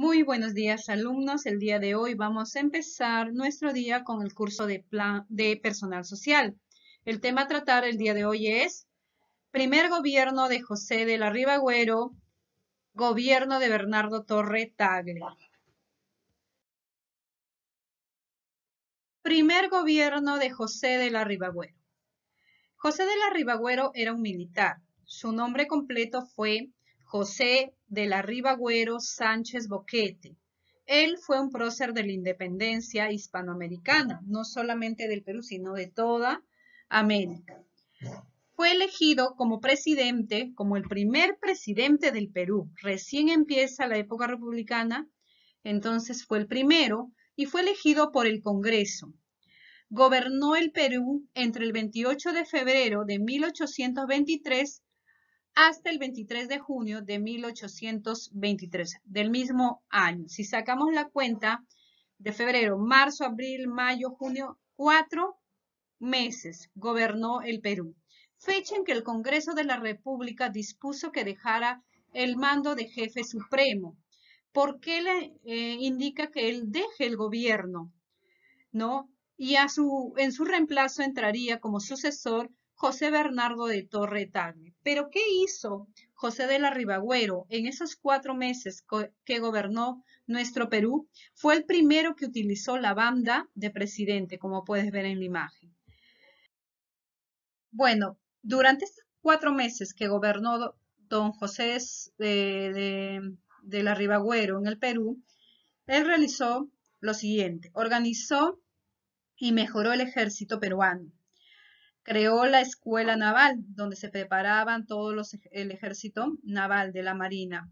Muy buenos días alumnos, el día de hoy vamos a empezar nuestro día con el curso de, de personal social. El tema a tratar el día de hoy es primer gobierno de José de la Ribagüero, gobierno de Bernardo Torre Tagle Primer gobierno de José de la Ribagüero. José de la Ribagüero era un militar. Su nombre completo fue José de la Ribagüero Sánchez Boquete. Él fue un prócer de la independencia hispanoamericana, no solamente del Perú, sino de toda América. Fue elegido como presidente, como el primer presidente del Perú. Recién empieza la época republicana, entonces fue el primero y fue elegido por el Congreso. Gobernó el Perú entre el 28 de febrero de 1823 hasta el 23 de junio de 1823, del mismo año. Si sacamos la cuenta de febrero, marzo, abril, mayo, junio, cuatro meses gobernó el Perú. Fecha en que el Congreso de la República dispuso que dejara el mando de jefe supremo. ¿Por qué le eh, indica que él deje el gobierno? ¿No? Y a su, en su reemplazo entraría como sucesor José Bernardo de Torre Pero ¿qué hizo José de la Ribagüero en esos cuatro meses que gobernó nuestro Perú? Fue el primero que utilizó la banda de presidente, como puedes ver en la imagen. Bueno, durante estos cuatro meses que gobernó don José de, de la Ribagüero en el Perú, él realizó lo siguiente, organizó y mejoró el ejército peruano Creó la escuela naval, donde se preparaban todos los, el ejército naval de la Marina.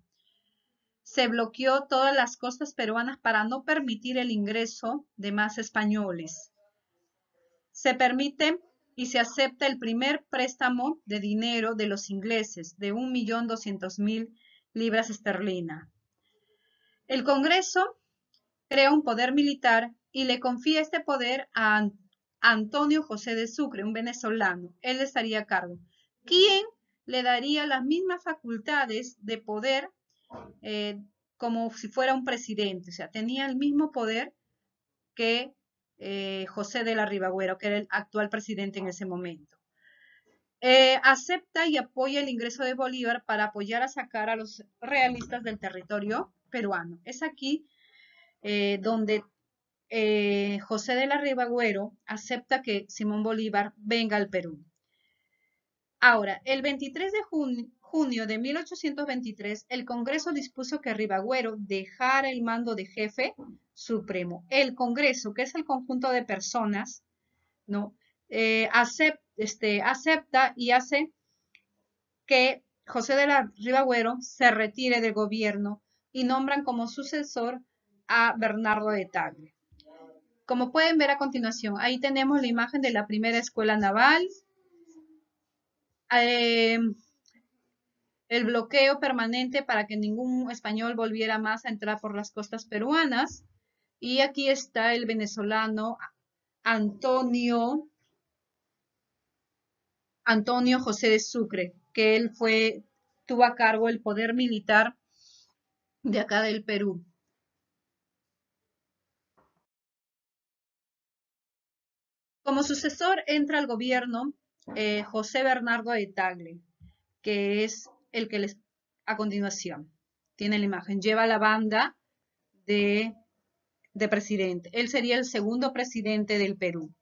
Se bloqueó todas las costas peruanas para no permitir el ingreso de más españoles. Se permite y se acepta el primer préstamo de dinero de los ingleses de 1.200.000 libras esterlina. El Congreso crea un poder militar y le confía este poder a, Antonio José de Sucre, un venezolano. Él estaría a cargo. ¿Quién le daría las mismas facultades de poder eh, como si fuera un presidente? O sea, tenía el mismo poder que eh, José de la Ribagüero, que era el actual presidente en ese momento. Eh, acepta y apoya el ingreso de Bolívar para apoyar a sacar a los realistas del territorio peruano. Es aquí donde eh, José de la Ribagüero acepta que Simón Bolívar venga al Perú. Ahora, el 23 de junio, de 1823, el Congreso dispuso que Ribagüero dejara el mando de jefe supremo. El Congreso, que es el conjunto de personas, ¿no? Eh, este, acepta y hace que José de la Ribagüero se retire del gobierno y nombran como sucesor a Bernardo de Tagle. Como pueden ver a continuación, ahí tenemos la imagen de la primera escuela naval, eh, el bloqueo permanente para que ningún español volviera más a entrar por las costas peruanas. Y aquí está el venezolano Antonio, Antonio José de Sucre, que él fue, tuvo a cargo el poder militar de acá del Perú. Como sucesor entra al gobierno eh, José Bernardo de Tagle, que es el que les a continuación tiene la imagen. Lleva la banda de, de presidente. Él sería el segundo presidente del Perú.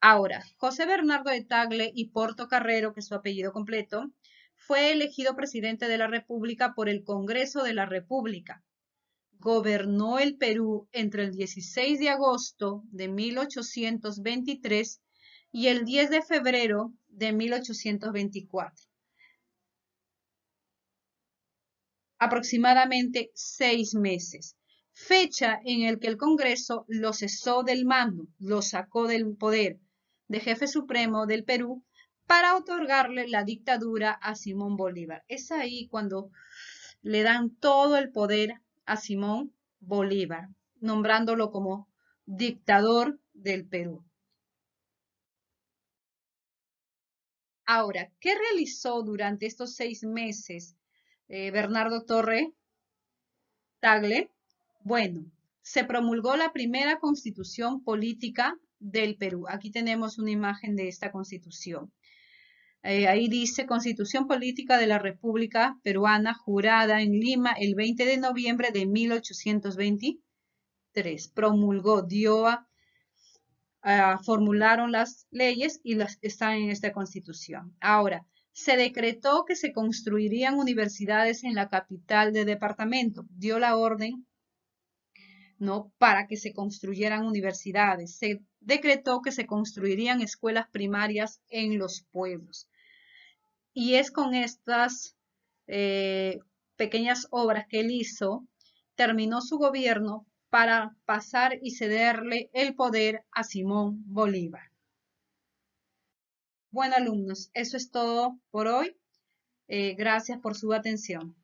Ahora, José Bernardo de Tagle y Porto Carrero, que es su apellido completo, fue elegido presidente de la República por el Congreso de la República gobernó el Perú entre el 16 de agosto de 1823 y el 10 de febrero de 1824. Aproximadamente seis meses, fecha en el que el Congreso lo cesó del mando, lo sacó del poder de jefe supremo del Perú para otorgarle la dictadura a Simón Bolívar. Es ahí cuando le dan todo el poder a Simón Bolívar, nombrándolo como dictador del Perú. Ahora, ¿qué realizó durante estos seis meses eh, Bernardo Torre Tagle? Bueno, se promulgó la primera constitución política del Perú. Aquí tenemos una imagen de esta constitución. Eh, ahí dice Constitución Política de la República Peruana, jurada en Lima el 20 de noviembre de 1823. Promulgó, dio a, formularon las leyes y las están en esta Constitución. Ahora, se decretó que se construirían universidades en la capital de departamento. Dio la orden ¿no? Para que se construyeran universidades. Se decretó que se construirían escuelas primarias en los pueblos. Y es con estas eh, pequeñas obras que él hizo, terminó su gobierno para pasar y cederle el poder a Simón Bolívar. Bueno, alumnos, eso es todo por hoy. Eh, gracias por su atención.